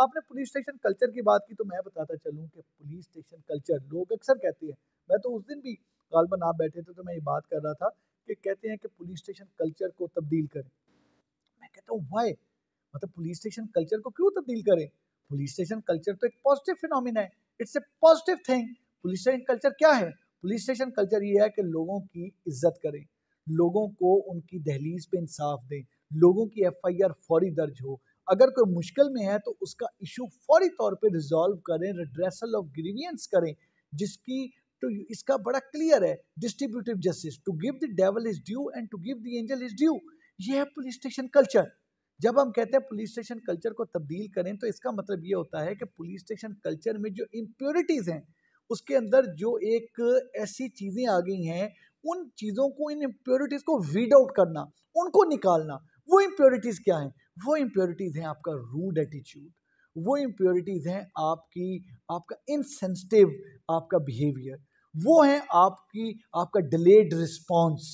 आपने police station culture की बात की तो मैं बताता चलूँ कि पुलिस स्टेशन कल्चर लोग अक्सर कहते हैं मैं तो उस दिन भी गालबन आप बैठे थे तो मैं ये बात कर रहा था कि कहते हैं कि पुलिस स्टेशन कल्चर को तब्दील करें मैं कहता हूँ वाई मतलब पुलिस स्टेशन कल्चर को क्यों तब्दील करें पुलिस स्टेशन कल्चर तो एक पॉजिटिव फिनोमिना है it's a positive thing police station culture क्या है पुलिस स्टेशन कल्चर ये है कि लोगों की इज्जत करें लोगों को उनकी दहलीज पे इंसाफ दें लोगों की एफआईआर फौरी दर्ज हो अगर कोई मुश्किल में है तो उसका इशू फौरी तौर पे रिजॉल्व करें रिड्रेसल ऑफ ग्रीवियंस करें जिसकी तो इसका बड़ा क्लियर है distributive justice to give the devil is due and to give the angel is due ये है पुलिस स्टेशन कल्चर जब हम कहते हैं पुलिस स्टेशन कल्चर को तब्दील करें तो इसका मतलब ये होता है कि पुलिस स्टेशन कल्चर में जो इम्प्योरिटीज़ हैं उसके अंदर जो एक ऐसी चीज़ें आ गई हैं उन चीज़ों को इन इम्प्योरिटीज़ को वीड आउट करना उनको निकालना वो इम्प्योरिटीज़ क्या हैं वो इम्प्योरिटीज़ हैं आपका रूड एटीट्यूड वो इम्प्योरिटीज़ हैं आपकी आपका इनसेंसिटिव आपका बिहेवियर वो है आपकी आपका डिलेड रिस्पॉन्स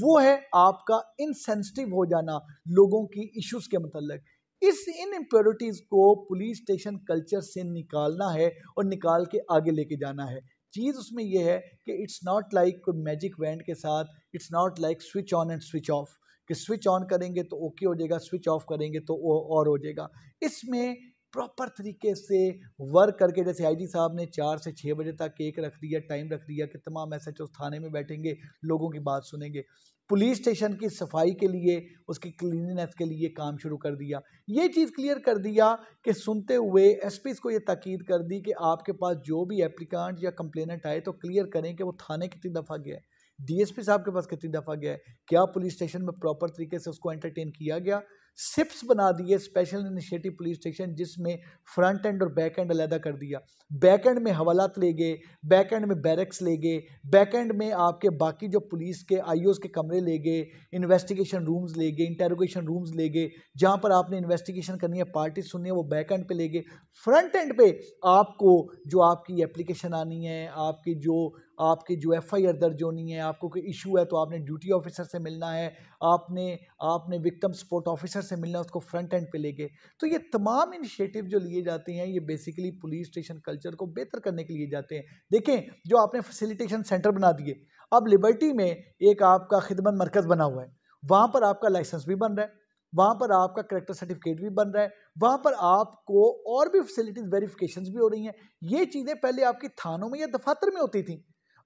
वो है आपका इनसेंसिटिव हो जाना लोगों की इश्यूज़ के मतलब इस इन इम्प्योरिटीज़ को पुलिस स्टेशन कल्चर से निकालना है और निकाल के आगे लेके जाना है चीज़ उसमें यह है कि इट्स नॉट लाइक कोई मैजिक वैंड के साथ it's not like switch on and switch off कि स्विच ऑन करेंगे तो ओके हो जाएगा स्विच ऑफ करेंगे तो वो और हो जाएगा इसमें प्रॉपर तरीके से वर्क करके जैसे आईजी साहब ने चार से छः बजे तक केक रख दिया टाइम रख दिया कि तमाम एस एच थाने में बैठेंगे लोगों की बात सुनेंगे पुलिस स्टेशन की सफाई के लिए उसकी क्लिनिनेस के लिए काम शुरू कर दिया ये चीज़ क्लियर कर दिया कि सुनते हुए एस को ये तकीद कर दी कि आपके पास जो भी एप्लीकांट या कंप्लेनेंट आए तो क्लियर करें कि वो थाने कितनी दफ़ा गया है डीएसपी साहब के पास कितनी दफ़ा गया है क्या पुलिस स्टेशन में प्रॉपर तरीके से उसको एंटरटेन किया गया सिप्स बना दिए स्पेशल इनिशिएटिव पुलिस स्टेशन जिसमें फ्रंट एंड और बैक एंड अलहदा कर दिया बैक एंड में हवालात ले गए बैक एंड में बैरक्स ले गए बैक एंड में आपके बाकी जो पुलिस के आई के कमरे ले गए इन्वेस्टिगेशन रूम्स ले गए इंटेरोगेशन रूम्स ले गए जहाँ पर आपने इन्वेस्टिगेशन करनी है पार्टी सुननी है वो बैक एंड पे ले गए फ्रंट एंड पे आपको जो आपकी एप्लीकेशन आनी है आपकी जो आपकी जो एफ आई आर दर्ज होनी है आपको कोई इशू है तो आपने ड्यूटी ऑफिसर से मिलना है आपने आपने विक्टम सपोर्ट ऑफिसर से मिलना उसको फ्रंट एंड पे लेके तो ये तमाम इनिशिएटिव जो लिए जाते हैं ये बेसिकली पुलिस स्टेशन कल्चर को बेहतर करने के लिए जाते हैं देखें जो आपने फैसिलिटेशन सेंटर बना दिए अब लिबर्टी में एक आपका खिदमत मरकज़ बना हुआ है वहाँ पर आपका लाइसेंस भी बन रहा है वहाँ पर आपका करेक्टर सर्टिफिकेट भी बन रहा है वहाँ पर आपको और भी फैसिलिटीज़ वेरिफिकेशन भी हो रही हैं ये चीज़ें पहले आपकी थानों में या दफातर में होती थी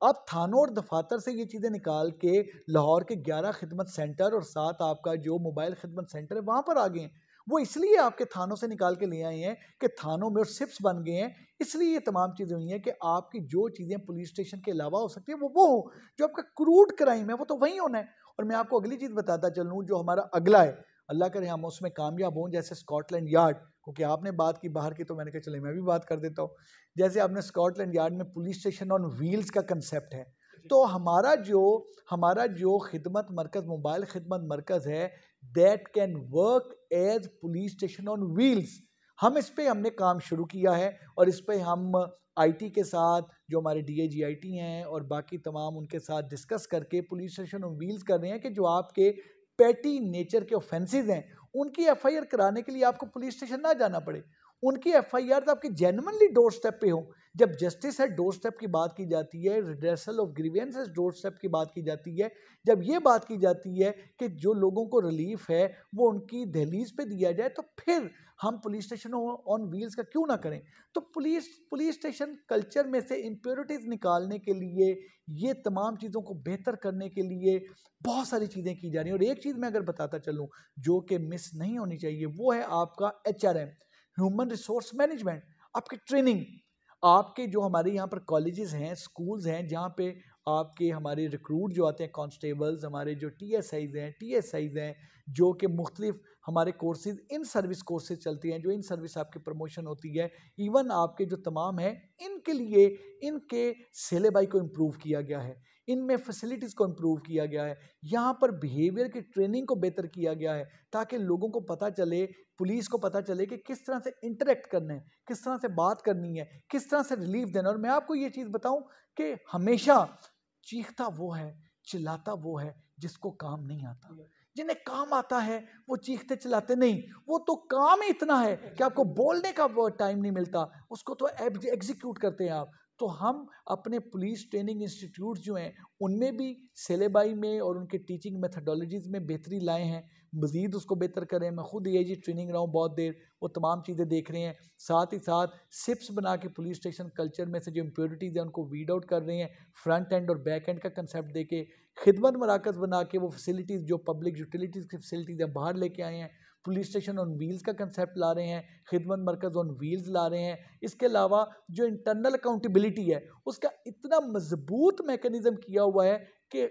आप थानों और दफातर से ये चीज़ें निकाल के लाहौर के ग्यारह खिदमत सेंटर और साथ आपका जो मोबाइल खिदमत सेंटर है वहाँ पर आ गए हैं वो इसलिए आपके थानों से निकाल के ले आए हैं कि थानों में और सिप्स बन गए हैं इसलिए ये तमाम चीज़ें हुई हैं कि आपकी जो चीज़ें पुलिस स्टेशन के अलावा हो सकती है वो वो हो जो आपका क्रूड क्राइम है वो तो वहीं होना है और मैं आपको अगली चीज़ बताता चलूँ जो हमारा अगला है अल्लाह करें हम उसमें कामयाब हों जैसे स्कॉटलैंड यार्ड क्योंकि आपने बात की बाहर की तो मैंने कहा चले मैं भी बात कर देता हूँ जैसे आपने स्कॉटलैंड यार्ड में पुलिस स्टेशन ऑन व्हील्स का कंसेप्ट है तो हमारा जो हमारा जो खिदमत मरकज़ मोबाइल खिदमत मरकज़ है that can work as police station on wheels हम इस पर हमने काम शुरू किया है और इस पर हम आईटी के साथ जो हमारे डी टी हैं और बाकी तमाम उनके साथ डिस्कस करके पुलिस स्टेशन ऑन व्हील्स कर रहे हैं कि जो आपके पैटी नेचर के ऑफेंसेस हैं उनकी एफ कराने के लिए आपको पुलिस स्टेशन ना जाना पड़े उनकी एफ आई आर तो आपकी जेनवनली डोर स्टेप पे हो जब जस्टिस है डोर स्टेप की बात की जाती है redressal of grievances doorstep की बात की जाती है जब ये बात की जाती है कि जो लोगों को रिलीफ है वो उनकी दहलीज पे दिया जाए तो फिर हम पुलिस स्टेशन ऑन व्हील्स का क्यों ना करें तो पुलिस पुलिस स्टेशन कल्चर में से इम्प्योरिटीज़ निकालने के लिए ये तमाम चीज़ों को बेहतर करने के लिए बहुत सारी चीज़ें की जा रही हैं और एक चीज़ मैं अगर बताता चलूँ जो कि मिस नहीं होनी चाहिए वो है आपका H R M human resource management आपकी ट्रेनिंग आपके जो हमारे यहाँ पर कॉलेजेस हैं स्कूल्स हैं जहाँ पे आपके हमारे रिक्रूट जो आते हैं कॉन्स्टेबल्स हमारे जो टी एस आईज हैं टी एस आईज हैं जो कि मुख्तलिफ हमारे कोर्सेज इन सर्विस कोर्सेज चलती हैं जो इन सर्विस आपकी प्रमोशन होती है इवन आपके जो तमाम हैं इनके लिए इनके सेलेबाई को इम्प्रूव किया गया है इनमें फैसिलिटीज़ को इम्प्रूव किया गया है यहाँ पर बिहेवियर की ट्रेनिंग को बेहतर किया गया है ताकि लोगों को पता चले पुलिस को पता चले कि किस तरह से इंटरेक्ट करना है किस तरह से बात करनी है किस तरह से रिलीफ देना और मैं आपको ये चीज़ बताऊँ कि हमेशा चीखता वो है चिल्लाता वो है जिसको काम नहीं आता जिन्हें काम आता है वो चीखते चलाते नहीं वो तो काम ही इतना है कि आपको बोलने का टाइम नहीं मिलता उसको तो एग्जीक्यूट करते हैं आप तो हम अपने पुलिस ट्रेनिंग इंस्टीट्यूट जो हैं उनमें भी सेलेबाई में और उनके टीचिंग मेथडोलॉजीज़ में बेहतरी लाए हैं मज़ीद उसको बेहतर करें मैं खुद ये जी ट्रेनिंग रहा हूँ बहुत देर वो तमाम चीज़ें देख रहे हैं साथ ही साथ सिप्स बना के पुलिस स्टेशन कल्चर में से जो इम्प्योरिटीज़ हैं उनको वीड आउट कर रहे हैं फ्रंट एंड और बैक एंड का कंसेप्ट दे के खिदमत मराकज़ बना के वो फैसिलिटीज़ जो पब्लिक यूटिलिटीज़ की फैसिलिटीज़ हैं बाहर लेके आए हैं पुलिस स्टेशन ऑन व्हील्स का कंसेप्ट ला रहे हैं खिदमत मरकज़ ऑन व्हील्स ला रहे हैं इसके अलावा जो इंटरनल अकाउंटेबिलिटी है उसका इतना मजबूत मेकनिज़म किया हुआ है कि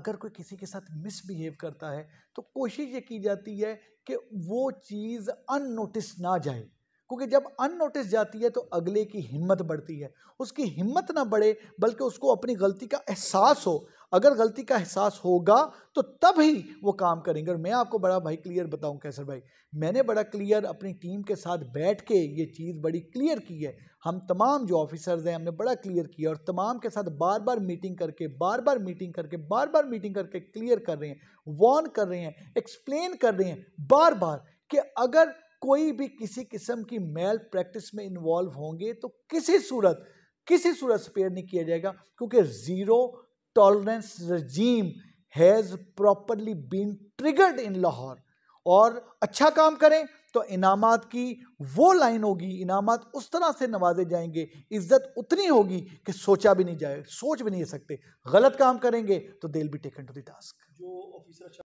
अगर कोई किसी के साथ मिसबिहेव करता है तो कोशिश ये की जाती है कि वो चीज़ अननोटिस ना जाए क्योंकि जब अननोटिस जाती है तो अगले की हिम्मत बढ़ती है उसकी हिम्मत ना बढ़े बल्कि उसको अपनी गलती का एहसास हो अगर गलती का एहसास होगा तो तब ही वो काम करेंगे और मैं आपको बड़ा भाई क्लियर बताऊं कैसर भाई मैंने बड़ा क्लियर अपनी टीम के साथ बैठ के ये चीज़ बड़ी क्लियर की है हम तमाम जो ऑफिसर्स हैं हमने बड़ा क्लियर किया और तमाम के साथ बार बार मीटिंग करके बार बार मीटिंग करके बार बार मीटिंग करके क्लियर कर रहे हैं वॉर्न कर रहे हैं एक्सप्लेन कर रहे हैं बार बार कि अगर कोई भी किसी किस्म की मेल प्रैक्टिस में इन्वॉल्व होंगे तो किसी सूरत किसी सूरत स्पेयर नहीं किया जाएगा क्योंकि zero tolerance regime has properly been triggered in Lahore और अच्छा काम करें तो इनाम की वो लाइन होगी इनामत उस तरह से नवाजे जाएंगे इज्जत उतनी होगी कि सोचा भी नहीं जाए सोच भी नहीं सकते गलत काम करेंगे तो will be taken to the task जो ऑफिसर